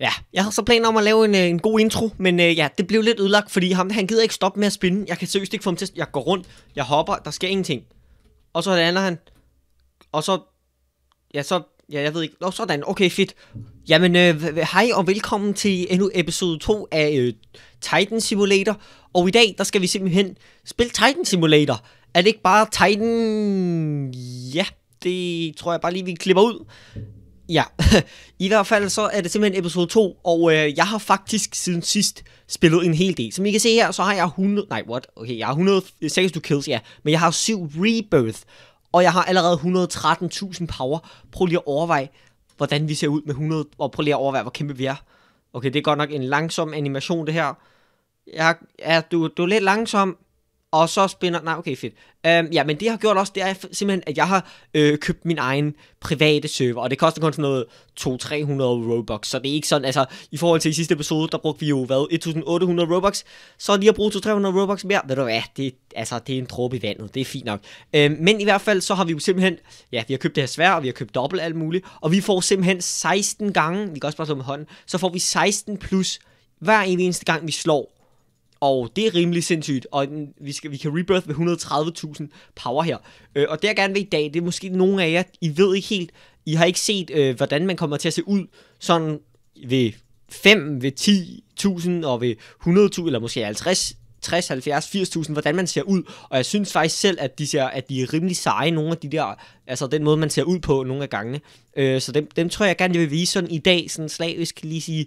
Ja, jeg havde så planer om at lave en, øh, en god intro, men øh, ja, det blev lidt ødelagt, fordi ham, han gider ikke stoppe med at spinne. Jeg kan seriøst ikke få ham til at... Jeg går rundt, jeg hopper, der sker ingenting. Og så lander han. Og så... Ja, så... Ja, jeg ved ikke. Nå, sådan. Okay, fedt. Jamen, øh, hej og velkommen til endnu episode 2 af øh, Titan Simulator. Og i dag, der skal vi simpelthen spille Titan Simulator. Er det ikke bare Titan... Ja, det tror jeg bare lige, vi klipper ud. Ja, i hvert fald så er det simpelthen episode 2, og øh, jeg har faktisk siden sidst spillet en hel del. Som I kan se her, så har jeg 100... Nej, what? Okay, jeg har 126 kills, ja. Men jeg har 7 rebirth, og jeg har allerede 113.000 power. Prøv lige at overveje, hvordan vi ser ud med 100... Og prøv lige at overveje, hvor kæmpe vi er. Okay, det er godt nok en langsom animation, det her. Jeg, ja, du, du er lidt langsom, og så spinder... Nej, okay, fedt. Øhm, ja, men det jeg har gjort også, det er simpelthen, at jeg har øh, købt min egen private server, og det koster kun sådan noget 200-300 Robux, så det er ikke sådan, altså, i forhold til i sidste episode, der brugte vi jo, hvad, 1800 Robux, så lige at bruge 200-300 Robux mere, ved du hvad, det, altså, det er en dråbe i vandet, det er fint nok. Øhm, men i hvert fald, så har vi jo simpelthen, ja, vi har købt det her svær, og vi har købt dobbelt alt muligt, og vi får simpelthen 16 gange, vi kan også bare slå med hånden, så får vi 16 plus hver eneste gang, vi slår og det er rimelig sindssygt, og vi, skal, vi kan rebirth ved 130.000 power her. Øh, og det jeg gerne vil i dag, det er måske nogle af jer, I ved ikke helt, I har ikke set, øh, hvordan man kommer til at se ud sådan ved 5, ved 10.000 og ved 100.000, eller måske 50, 60, 70, 80.000, hvordan man ser ud. Og jeg synes faktisk selv, at de, ser, at de er rimelig seje, nogle af de der, altså den måde, man ser ud på nogle af gangene. Øh, så dem, dem tror jeg gerne, jeg vil vise sådan i dag, sådan slavisk lige sige,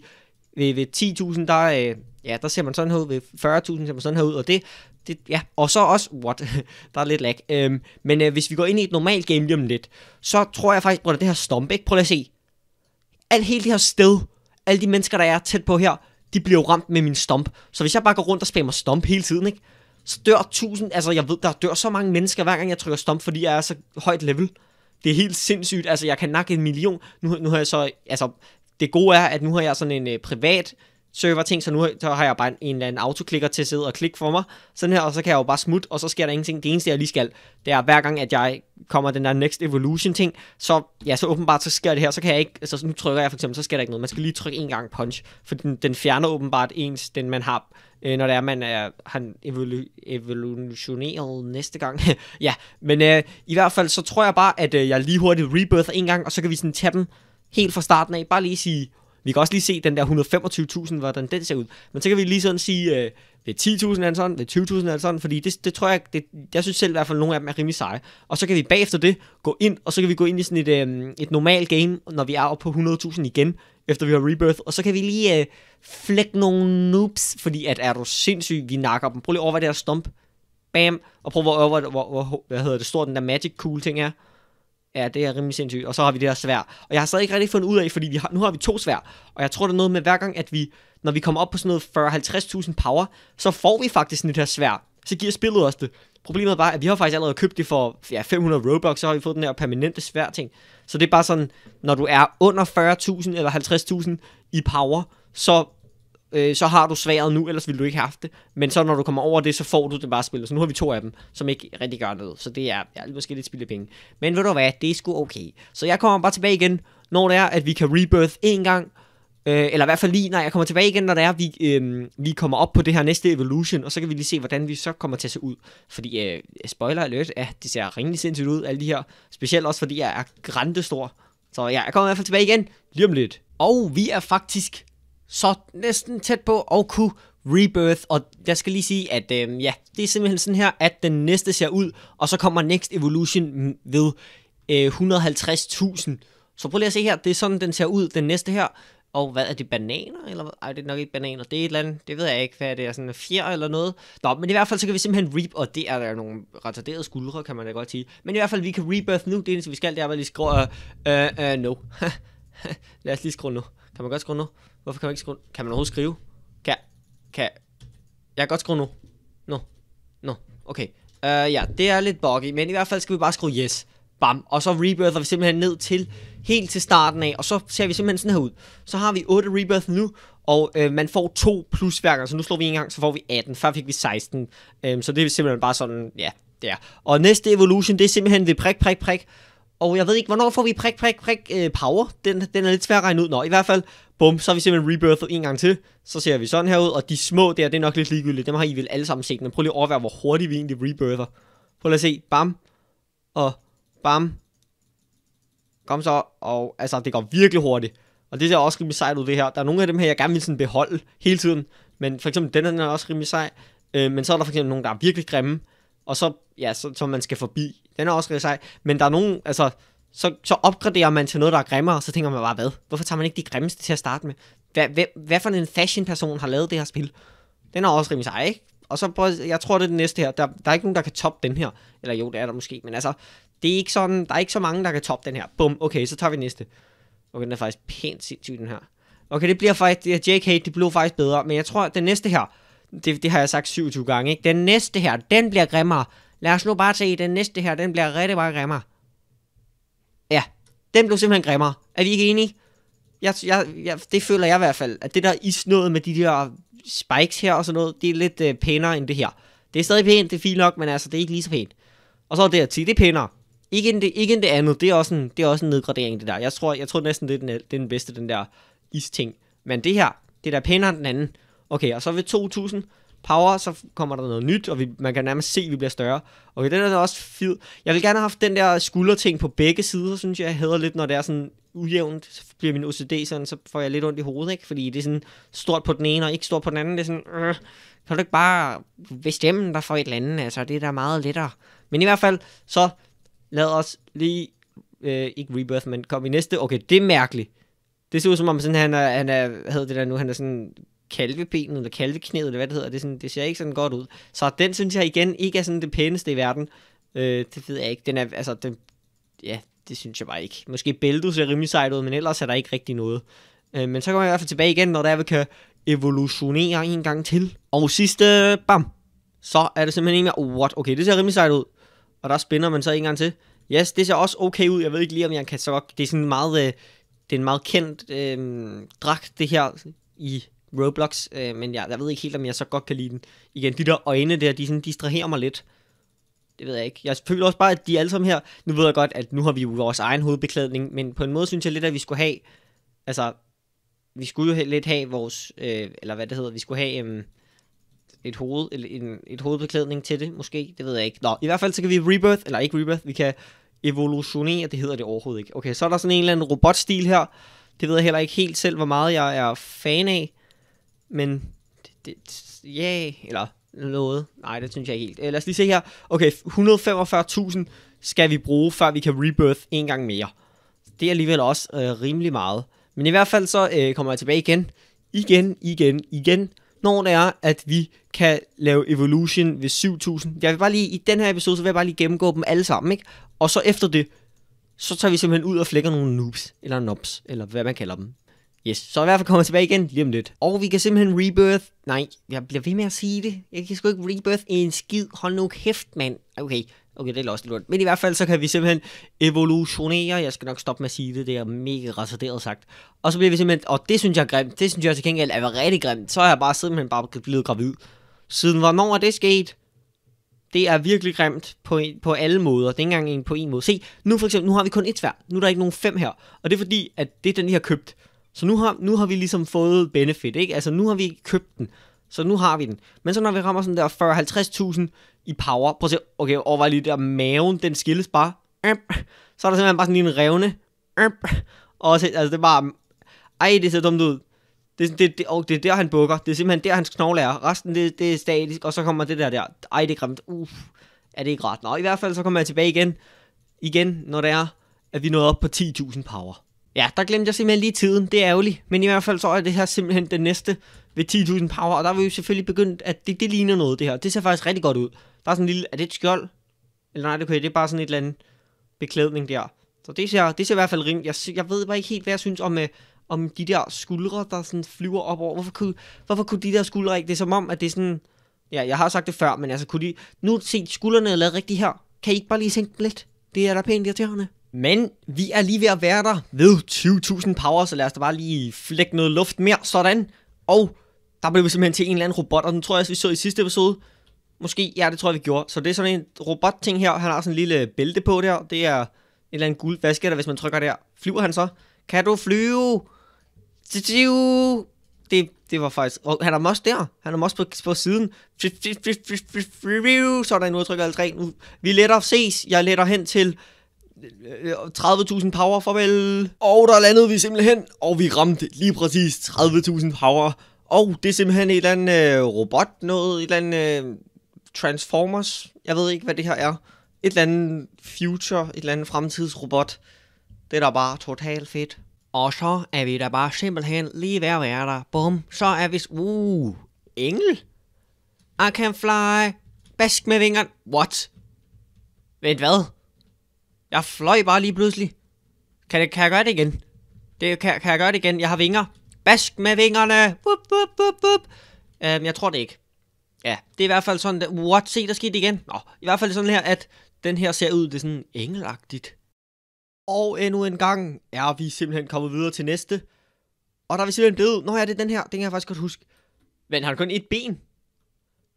ved, ved 10.000, der, øh, ja, der ser man sådan her ud. Ved 40.000 ser man sådan her ud. Og det, det, ja, og så også, what, der er lidt lag. Øhm, men øh, hvis vi går ind i et normalt game lige om lidt, så tror jeg faktisk, bror, det her stomp, ikke? Prøv lige at se. Alt hele det her sted, alle de mennesker, der er tæt på her, de bliver jo ramt med min stomp. Så hvis jeg bare går rundt og spammer stomp hele tiden, ikke? Så dør tusind, altså jeg ved, der dør så mange mennesker, hver gang jeg trykker stomp, fordi jeg er så højt level. Det er helt sindssygt, altså jeg kan nakke en million. Nu, nu har jeg så, altså det gode er, at nu har jeg sådan en øh, privat server ting, så nu så har jeg bare en, en eller anden autoklikker til at sidde og klikke for mig, sådan her, og så kan jeg jo bare smutte, og så sker der ingenting. Det eneste, jeg lige skal, det er hver gang, at jeg kommer den der Next Evolution ting, så, ja, så åbenbart, så sker det her, så kan jeg ikke, altså nu trykker jeg for eksempel, så sker der ikke noget. Man skal lige trykke en gang punch, for den, den fjerner åbenbart ens, den man har, øh, når det er, man er, har evolu- evolutioneret næste gang. ja, men øh, i hvert fald, så tror jeg bare, at øh, jeg lige hurtigt rebirther en gang, og så kan vi sådan tage dem helt fra starten af bare lige sige, vi kan også lige se den der 125.000, hvordan den ser ud. Men så kan vi lige sådan sige, øh, det er 10.000 eller sådan, det er 20.000 eller sådan, fordi det, det tror jeg, det, jeg synes selv i hvert fald, at nogle af dem er rimelig seje. Og så kan vi bagefter det gå ind, og så kan vi gå ind i sådan et, øh, et normalt game, når vi er oppe på 100.000 igen, efter vi har Rebirth, og så kan vi lige øh, flække nogle noobs, fordi at er du sindssyg, vi nakker dem. Prøv lige over, hvad det er stomp. Bam. Og prøv at over, hvor, hvor, hvor, hvad hedder det, stor den der magic cool ting er. Ja, det er rimelig sindssygt. Og så har vi det her svær. Og jeg har stadig ikke rigtig fundet ud af, fordi vi har, nu har vi to svær. Og jeg tror, der er noget med hver gang, at vi, når vi kommer op på sådan noget 40-50.000 power, så får vi faktisk sådan her svær. Så giver spillet os det. Problemet er bare, at vi har faktisk allerede købt det for ja, 500 Robux, så har vi fået den her permanente svær ting. Så det er bare sådan, når du er under 40.000 eller 50.000 i power, så øh, så har du sværet nu, ellers ville du ikke have haft det. Men så når du kommer over det, så får du det bare spillet. Så nu har vi to af dem, som ikke rigtig gør noget. Så det er ja, måske lidt spild af penge. Men ved du hvad, det er sgu okay. Så jeg kommer bare tilbage igen, når det er, at vi kan rebirth en gang. Øh, eller i hvert fald lige, når jeg kommer tilbage igen, når det er, at vi, øh, vi kommer op på det her næste evolution, og så kan vi lige se, hvordan vi så kommer til at se ud. Fordi, øh, spoiler alert, ja, de ser rimelig sindssygt ud, alle de her. Specielt også, fordi jeg er grandestor. Så ja, jeg kommer i hvert fald tilbage igen, lige om lidt. Og vi er faktisk så næsten tæt på at kunne Rebirth, og jeg skal lige sige, at øh, ja, det er simpelthen sådan her, at den næste ser ud, og så kommer Next Evolution ved øh, 150.000. Så prøv lige at se her, det er sådan, den ser ud, den næste her. Og hvad, er det bananer? Eller, ej, det er nok ikke bananer, det er et eller andet, det ved jeg ikke, hvad er det er, sådan en fjer eller noget. Nå, men i hvert fald, så kan vi simpelthen reap, og det er der nogle retarderede skuldre, kan man da godt sige. Men i hvert fald, vi kan rebirth nu, det eneste vi skal, det er, at vi lige skriver, øh, uh, uh, no. Lad os lige skrue nu. Kan man godt skrue nu? Hvorfor kan man ikke skrue? Kan man overhovedet skrive? Kan, kan, jeg kan godt skrue nu. Nu. Nu. Okay. Uh, ja, det er lidt buggy, men i hvert fald skal vi bare skrue yes. Bam. Og så rebirther vi simpelthen ned til, helt til starten af, og så ser vi simpelthen sådan her ud. Så har vi 8 rebirth nu, og øh, man får to plus hver gang, så nu slår vi en gang, så får vi 18. Før fik vi 16, øh, så det er simpelthen bare sådan, ja, det er. Og næste evolution, det er simpelthen ved prik, prik, prik, og jeg ved ikke, hvornår får vi prik, prik, prik øh, power? Den, den er lidt svær at regne ud. Nå, i hvert fald, bum, så har vi simpelthen rebirthet en gang til. Så ser vi sådan her ud, og de små der, det er nok lidt ligegyldigt. Dem har I vel alle sammen set, men prøv lige at overveje, hvor hurtigt vi egentlig rebirther. Prøv lige at se, bam, og bam. Kom så, og altså, det går virkelig hurtigt. Og det ser også rimelig sejt ud, det her. Der er nogle af dem her, jeg gerne vil sådan beholde hele tiden. Men for eksempel, den her den er også rimelig sej. Øh, men så er der for eksempel nogle, der er virkelig grimme og så, ja, så, så man skal forbi. Den er også rigtig sej, men der er nogen, altså, så, så opgraderer man til noget, der er grimmere, og så tænker man bare, hvad? Hvorfor tager man ikke de grimmeste til at starte med? Hvad, hvad, hvad for en fashion-person har lavet det her spil? Den er også rimelig sej, ikke? Og så, prøv, jeg tror, det er det næste her. Der, der er ikke nogen, der kan toppe den her. Eller jo, det er der måske, men altså, det er ikke sådan, der er ikke så mange, der kan toppe den her. Bum, okay, så tager vi næste. Okay, den er faktisk pænt sindssygt, den her. Okay, det bliver faktisk, det her JK, det blev faktisk bedre, men jeg tror, at den næste her, det, det har jeg sagt 27 gange, ikke? Den næste her, den bliver grimmere. Lad os nu bare se, den næste her, den bliver rigtig meget grimmere. Ja, den blev simpelthen grimmere. Er vi ikke enige? Jeg, jeg, jeg, det føler jeg i hvert fald, at det der isnået med de der spikes her og sådan noget, det er lidt øh, pænere end det her. Det er stadig pænt, det er fint nok, men altså, det er ikke lige så pænt. Og så er det at sige, det er pænere. Ikke end det, ikke end det andet, det er, også en, det er også en nedgradering, det der. Jeg tror, jeg tror næsten, det er, den, det er den bedste, den der isting. Men det her, det der pænere end den anden. Okay, og så ved 2000 power, så kommer der noget nyt, og vi, man kan nærmest se, at vi bliver større. Okay, den er da også fed. Jeg vil gerne have haft den der skulderting på begge sider, synes jeg, jeg hedder lidt, når det er sådan ujævnt, så bliver min OCD sådan, så får jeg lidt ondt i hovedet, ikke? Fordi det er sådan stort på den ene, og ikke stort på den anden. Det er sådan, øh, kan du ikke bare bestemme dig for et eller andet? Altså, det er da meget lettere. Men i hvert fald, så lad os lige, øh, ikke Rebirth, men kom i næste. Okay, det er mærkeligt. Det ser ud som om, sådan, han er, han er, hvad hedder det der nu, han er sådan kalvebenet, eller kalveknæet, eller hvad det hedder, det, sådan, det ser ikke sådan godt ud. Så den synes jeg igen ikke er sådan det pæneste i verden. Øh, det ved jeg ikke. Den er, altså, den, ja, det synes jeg bare ikke. Måske bæltet ser rimelig sejt ud, men ellers er der ikke rigtig noget. Øh, men så kommer jeg i hvert fald tilbage igen, når der vi kan evolutionere en gang til. Og sidste, bam, så er det simpelthen en mere, what, okay, det ser rimelig sejt ud. Og der spænder man så en gang til. Yes, det ser også okay ud. Jeg ved ikke lige, om jeg kan så godt... Det er sådan meget... Øh, det er en meget kendt øh, dragt, det her i Roblox, øh, men jeg, jeg ved ikke helt, om jeg så godt kan lide den. Igen, de der øjne der, de sådan distraherer mig lidt. Det ved jeg ikke. Jeg føler også bare, at de alle sammen her, nu ved jeg godt, at nu har vi jo vores egen hovedbeklædning, men på en måde synes jeg lidt, at vi skulle have, altså, vi skulle jo lidt have vores, øh, eller hvad det hedder, vi skulle have øh, et hoved, eller en, et hovedbeklædning til det, måske, det ved jeg ikke. Nå, i hvert fald så kan vi rebirth, eller ikke rebirth, vi kan evolutionere, det hedder det overhovedet ikke. Okay, så er der sådan en eller anden robotstil her, det ved jeg heller ikke helt selv, hvor meget jeg er fan af men det, det, ja, yeah, eller noget. Nej, det synes jeg ikke helt. Øh, lad os lige se her. Okay, 145.000 skal vi bruge, før vi kan rebirth en gang mere. Det er alligevel også øh, rimelig meget. Men i hvert fald så øh, kommer jeg tilbage igen, igen, igen, igen, når det er, at vi kan lave evolution ved 7000. Jeg vil bare lige, i den her episode, så vil jeg bare lige gennemgå dem alle sammen, ikke? Og så efter det, så tager vi simpelthen ud og flækker nogle noobs, eller nobs, eller hvad man kalder dem. Yes, så i hvert fald kommer tilbage igen lige om lidt. Og vi kan simpelthen rebirth... Nej, jeg bliver ved med at sige det. Jeg kan sgu ikke rebirth i en skid. Hold nu kæft, mand. Okay, okay, det er også lidt Men i hvert fald, så kan vi simpelthen evolutionere. Jeg skal nok stoppe med at sige det. Det er mega retarderet sagt. Og så bliver vi simpelthen... Og det synes jeg er grimt. Det synes jeg til gengæld er rigtig grimt. Så er jeg bare simpelthen bare blevet gravid. Siden hvornår er det sket? Det er virkelig grimt på, en, på alle måder. Det er ikke engang en på en måde. Se, nu for eksempel, nu har vi kun et svær. Nu er der ikke nogen fem her. Og det er fordi, at det den, I har købt, så nu har, nu har vi ligesom fået benefit, ikke? Altså nu har vi købt den, så nu har vi den. Men så når vi rammer sådan der 40-50.000 i power, prøv at se, okay, overvej lige der maven, den skilles bare. Så er der simpelthen bare sådan en revne. Og så, altså det er bare, ej, det ser dumt ud. Det, det, det, og det er der, han bukker. Det er simpelthen der, hans knogle er. Resten, det, det er statisk. Og så kommer det der der. Ej, det er grimt. Uff, er det ikke ret? Nå, i hvert fald så kommer jeg tilbage igen. Igen, når det er, at vi nåede op på 10.000 power. Ja, der glemte jeg simpelthen lige tiden. Det er ærgerligt. Men i hvert fald så er det her simpelthen den næste ved 10.000 power. Og der vil vi selvfølgelig begyndt, at det, det ligner noget, det her. Det ser faktisk rigtig godt ud. Der er sådan en lille... Er det et skjold? Eller nej, det, okay, det er bare sådan et eller andet beklædning der. Så det ser, det ser i hvert fald rimelig... Jeg, jeg ved bare ikke helt, hvad jeg synes om, øh, om de der skuldre, der sådan flyver op over. Hvorfor kunne, hvorfor kunne de der skuldre ikke? Det er som om, at det er sådan... Ja, jeg har sagt det før, men altså kunne de... Nu se, skuldrene er lavet rigtigt her. Kan I ikke bare lige sænke dem lidt? Det er da pænt irriterende. Men vi er lige ved at være der ved 20.000 power, så lad os da bare lige flække noget luft mere, sådan. Og der blev vi simpelthen til en eller anden robot, og den tror jeg også, vi så i sidste episode. Måske, ja, det tror jeg, vi gjorde. Så det er sådan en robotting her, han har sådan en lille bælte på der, det er en eller anden guld. Hvad sker der, hvis man trykker der? Flyver han så? Kan du flyve? Det, det var faktisk... Og han er mos der. Han er mos på, på siden. Sådan, nu trykker jeg 3. Nu, vi letter ses. Jeg letter hen til 30.000 power, farvel. Og der landede vi simpelthen, og vi ramte lige præcis 30.000 power. Og det er simpelthen et eller andet øh, robot, noget, et eller andet øh, Transformers. Jeg ved ikke, hvad det her er. Et eller andet future, et eller andet fremtidsrobot. Det er da bare totalt fedt. Og så er vi da bare simpelthen lige ved at være der. Bum, så er vi... Uh, engel? I can fly. Bask med vingerne. What? Vent, hvad? Jeg fløj bare lige pludselig. Kan, det, kan jeg gøre det igen? Det, kan, kan jeg gøre det igen? Jeg har vinger. Bask med vingerne! Bup, bup, bup, bup. Øhm, jeg tror det ikke. Ja, det er i hvert fald sådan, at, what, se, der skete igen. Nå, i hvert fald sådan her, at den her ser ud, det er sådan engelagtigt. Og endnu en gang er vi simpelthen kommet videre til næste. Og der er vi simpelthen blevet, nå ja, det er den her, den kan jeg faktisk godt huske. Men han har kun et ben.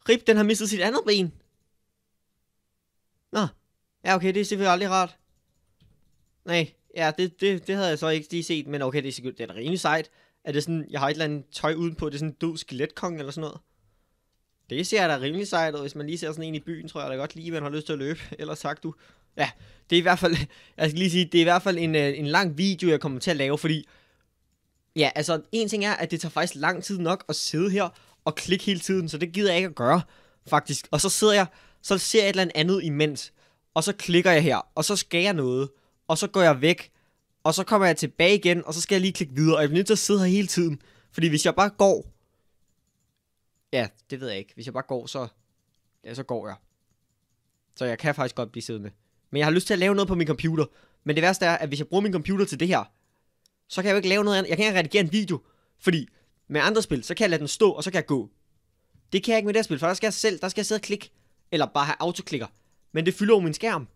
Rip, den har mistet sit andet ben. Nå, ja okay, det er selvfølgelig aldrig rart. Nej, ja, det, det, det havde jeg så ikke lige set, men okay, det er, det er da rimelig sejt. Er det sådan, jeg har et eller andet tøj udenpå, det er sådan en død skeletkong eller sådan noget? Det ser da rimelig sejt og hvis man lige ser sådan en i byen, tror jeg da godt lige, man har lyst til at løbe. Ellers sagt du, ja, det er i hvert fald, jeg skal lige sige, det er i hvert fald en, øh, en lang video, jeg kommer til at lave, fordi, ja, altså, en ting er, at det tager faktisk lang tid nok at sidde her og klikke hele tiden, så det gider jeg ikke at gøre, faktisk. Og så sidder jeg, så ser jeg et eller andet imens, og så klikker jeg her, og så skal jeg noget, og så går jeg væk, og så kommer jeg tilbage igen, og så skal jeg lige klikke videre, og jeg bliver nødt til at sidde her hele tiden. Fordi hvis jeg bare går, ja, det ved jeg ikke. Hvis jeg bare går, så, ja, så går jeg. Så jeg kan faktisk godt blive siddende. Men jeg har lyst til at lave noget på min computer. Men det værste er, at hvis jeg bruger min computer til det her, så kan jeg jo ikke lave noget andet. Jeg kan ikke redigere en video, fordi med andre spil, så kan jeg lade den stå, og så kan jeg gå. Det kan jeg ikke med det her spil, for der skal jeg selv, der skal jeg sidde og klikke, eller bare have autoklikker. Men det fylder jo min skærm.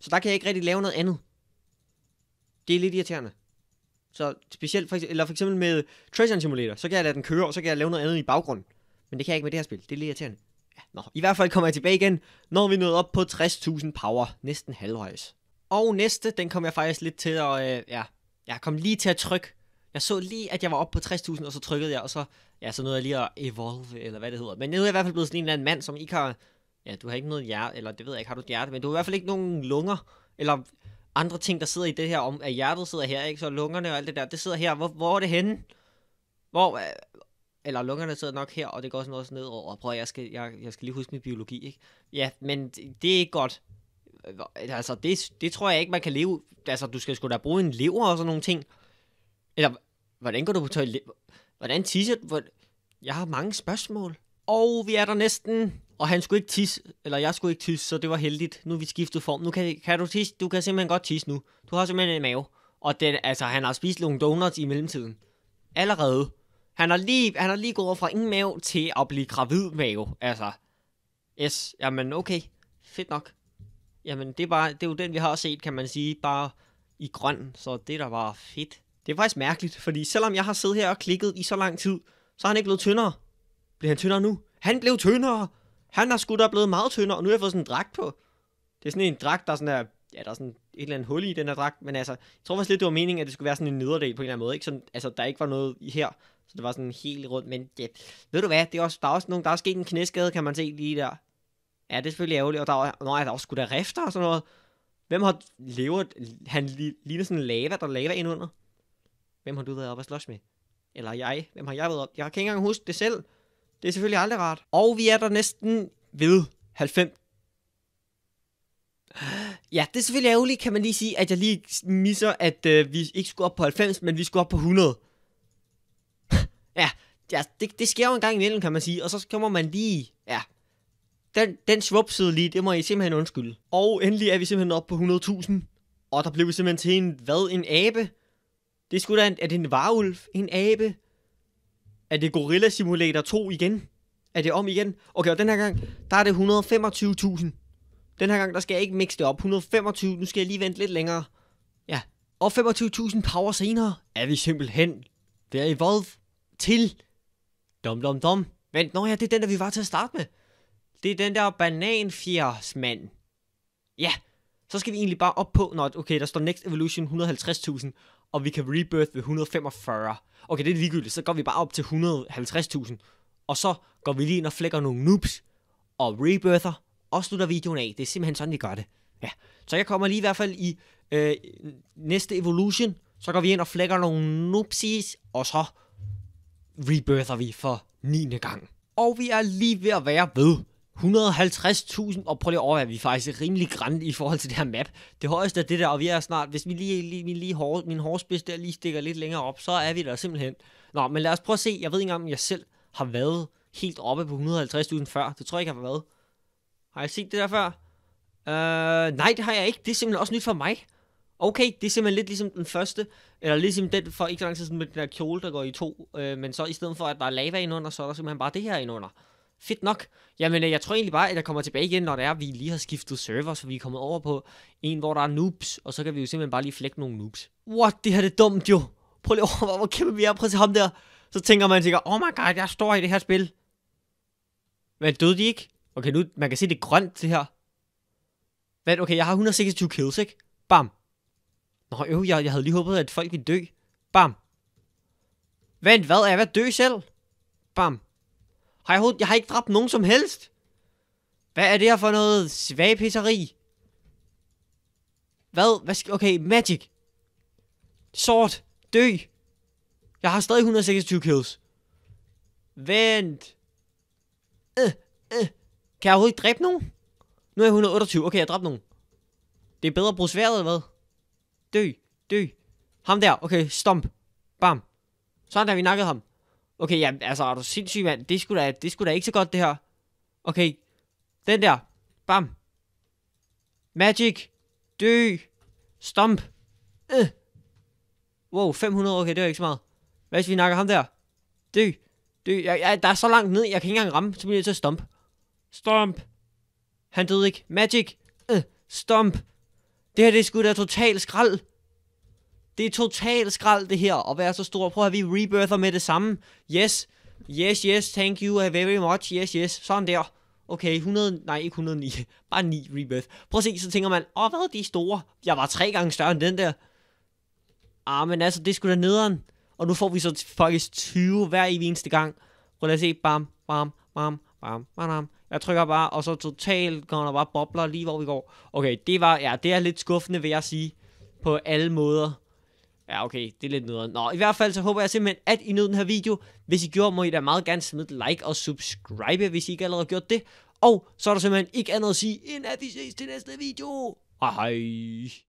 Så der kan jeg ikke rigtig lave noget andet. Det er lidt irriterende. Så specielt, for eksempel, eller for eksempel med Treasure Simulator, så kan jeg lade den køre, og så kan jeg lave noget andet i baggrunden. Men det kan jeg ikke med det her spil. Det er lidt irriterende. Ja, nå. I hvert fald kommer jeg tilbage igen, når vi nåede op på 60.000 power. Næsten halvvejs. Og næste, den kom jeg faktisk lidt til at... Øh, ja, jeg kom lige til at trykke. Jeg så lige, at jeg var oppe på 60.000, og så trykkede jeg, og så... Ja, så nåede jeg lige at evolve, eller hvad det hedder. Men nu er jeg i hvert fald blevet sådan en eller anden mand, som ikke har... Ja, du har ikke noget hjerte, eller det ved jeg ikke, har du et hjerte, men du har i hvert fald ikke nogen lunger, eller andre ting, der sidder i det her, om at hjertet sidder her, ikke? så lungerne og alt det der, det sidder her. Hvor, hvor er det henne? Hvor, øh, eller lungerne sidder nok her, og det går sådan noget ned over. Prøv, jeg skal, jeg, jeg skal lige huske min biologi, ikke? Ja, men det er ikke godt. Øh, altså, det, det tror jeg ikke, man kan leve. Altså, du skal sgu da bruge en lever og sådan nogle ting. Eller, hvordan går du på toilet? Hvordan tisser du? Jeg har mange spørgsmål. Og vi er der næsten. Og han skulle ikke tisse, eller jeg skulle ikke tisse, så det var heldigt. Nu er vi skiftet form. Nu kan, kan du tisse, du kan simpelthen godt tisse nu. Du har simpelthen en mave. Og den, altså, han har spist nogle donuts i mellemtiden. Allerede. Han har lige, han har lige gået over fra ingen mave til at blive gravid mave. Altså, yes, jamen okay. Fedt nok. Jamen, det er, bare, det er jo den, vi har set, kan man sige, bare i grøn. Så det der var fedt. Det er faktisk mærkeligt, fordi selvom jeg har siddet her og klikket i så lang tid, så er han ikke blevet tyndere. Bliver han tyndere nu? Han blev tyndere! han har sgu da blevet meget tyndere, og nu har jeg fået sådan en dragt på. Det er sådan en dragt, der sådan der, ja, der er sådan et eller andet hul i den her dragt, men altså, jeg tror faktisk lidt, det var meningen, at det skulle være sådan en nederdel på en eller anden måde, ikke? Sådan, altså, der ikke var noget her, så det var sådan helt rundt, men ja, ved du hvad, det er også, der er også nogen, der er sket en knæskade, kan man se lige der. Ja, det er selvfølgelig ærgerligt, og der er, nej, der er også sgu da rifter og sådan noget. Hvem har levet, han ligner sådan en lava, der laver ind under. Hvem har du været op og slås med? Eller jeg, hvem har jeg været op? Jeg kan ikke engang huske det selv. Det er selvfølgelig aldrig rart. Og vi er der næsten ved 90. Ja, det er selvfølgelig ærgerligt, kan man lige sige, at jeg lige misser, at øh, vi ikke skulle op på 90, men vi skulle op på 100. ja, ja det, det sker jo en gang imellem, kan man sige, og så kommer man lige, ja, den, den svupsede lige, det må I simpelthen undskylde. Og endelig er vi simpelthen op på 100.000. Og der blev vi simpelthen til en, hvad, en abe? Det skulle da en, er det en varulv? En abe? Er det Gorilla Simulator 2 igen? Er det om igen? Okay, og den her gang, der er det 125.000. Den her gang, der skal jeg ikke mixe det op. 125, nu skal jeg lige vente lidt længere. Ja, og 25.000 power senere er vi simpelthen ved at evolve til dom dom dom. Vent, nå ja, det er den der, vi var til at starte med. Det er den der bananfjersmand. Ja, så skal vi egentlig bare op på, Nå, okay, der står Next Evolution 150.000 og vi kan rebirth ved 145. Okay, det er ligegyldigt, så går vi bare op til 150.000, og så går vi lige ind og flækker nogle noobs, og rebirther, og slutter videoen af. Det er simpelthen sådan, vi gør det. Ja. Så jeg kommer lige i hvert fald i øh, næste evolution, så går vi ind og flækker nogle noobsies, og så rebirther vi for 9. gang. Og vi er lige ved at være ved 150.000, og prøv lige at overvære, vi er faktisk rimelig grænne i forhold til det her map. Det højeste er det der, og vi er snart, hvis vi lige, lige, min, lige hår, min hårspids der lige stikker lidt længere op, så er vi der simpelthen. Nå, men lad os prøve at se, jeg ved ikke engang, om jeg selv har været helt oppe på 150.000 før. Det tror jeg ikke, jeg har været. Har jeg set det der før? Uh, nej, det har jeg ikke. Det er simpelthen også nyt for mig. Okay, det er simpelthen lidt ligesom den første, eller ligesom den for ikke så lang tid siden med den der kjole, der går i to, uh, men så i stedet for, at der er lava indunder, så er der simpelthen bare det her under fedt nok. Jamen, øh, jeg tror egentlig bare, at jeg kommer tilbage igen, når det er, at vi lige har skiftet server, så vi er kommet over på en, hvor der er noobs, og så kan vi jo simpelthen bare lige flække nogle noobs. What, det her det er dumt jo. Prøv lige over, hvor kæmpe vi er. Prøv at se ham der. Så tænker man sikkert, oh my god, jeg står i det her spil. Men døde de ikke? Okay, nu, man kan se, det grønt, det her. Men okay, jeg har 126 kills, ikke? Bam. Nå, øh, jeg, jeg havde lige håbet, at folk ville dø. Bam. Vent, hvad? Er jeg ved at dø selv? Bam. Har jeg, jeg har ikke dræbt nogen som helst. Hvad er det her for noget svagpisseri? Hvad? Hvad skal... Okay, magic. Sort. Dø. Jeg har stadig 126 kills. Vent. Øh, øh. Kan jeg overhovedet ikke dræbe nogen? Nu er jeg 128. Okay, jeg dræbte nogen. Det er bedre at bruge sværet, eller hvad? Dø. Dø. Ham der. Okay, stomp. Bam. Sådan der, vi nakkede ham. Okay, jamen, altså, er du sindssyg, mand? Det skulle da, det skulle da ikke så godt, det her. Okay. Den der. Bam. Magic. Dø. Stomp. Øh. Wow, 500. Okay, det var ikke så meget. Hvad hvis vi nakker ham der? Dø. Dø. Jeg, jeg, der er så langt ned, jeg kan ikke engang ramme. Så bliver jeg til at stomp. Stomp. Han døde ikke. Magic. Øh. Stomp. Det her, det er sgu da totalt skrald. Det er totalt skrald det her, og være så stor. Prøv at vi rebirther med det samme. Yes, yes, yes, thank you uh, very much, yes, yes. Sådan der. Okay, 100, nej ikke 109, bare 9 rebirth. Prøv at se, så tænker man, åh, oh, hvad er de store? Jeg var tre gange større end den der. Ah, men altså, det skulle da nederen. Og nu får vi så faktisk 20 hver i eneste gang. Prøv at se, bam, bam, bam, bam, bam, bam. Jeg trykker bare, og så totalt går der bare bobler lige, hvor vi går. Okay, det var, ja, det er lidt skuffende, vil jeg sige, på alle måder. Ja, okay, det er lidt noget. Nå, i hvert fald så håber jeg simpelthen, at I nød den her video. Hvis I gjorde, må I da meget gerne smide et like og subscribe, hvis I ikke allerede har gjort det. Og så er der simpelthen ikke andet at sige, end at vi ses til næste video. Hej hej.